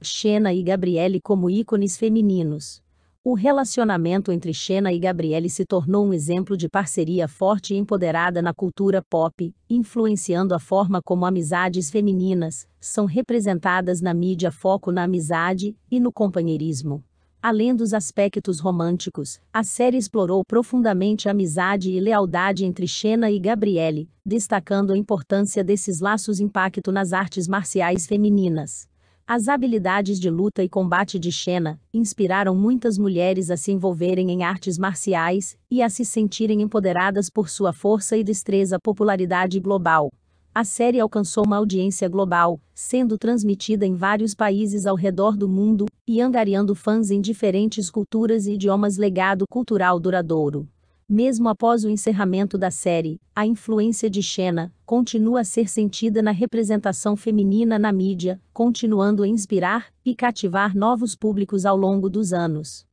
Xena e Gabriele como ícones femininos. O relacionamento entre Xena e Gabriele se tornou um exemplo de parceria forte e empoderada na cultura pop, influenciando a forma como amizades femininas são representadas na mídia foco na amizade e no companheirismo. Além dos aspectos românticos, a série explorou profundamente a amizade e lealdade entre Xena e Gabriele, destacando a importância desses laços impacto nas artes marciais femininas. As habilidades de luta e combate de Xena inspiraram muitas mulheres a se envolverem em artes marciais e a se sentirem empoderadas por sua força e destreza. Popularidade global. A série alcançou uma audiência global, sendo transmitida em vários países ao redor do mundo e angariando fãs em diferentes culturas e idiomas. Legado cultural duradouro. Mesmo após o encerramento da série, a influência de Xena continua a ser sentida na representação feminina na mídia, continuando a inspirar e cativar novos públicos ao longo dos anos.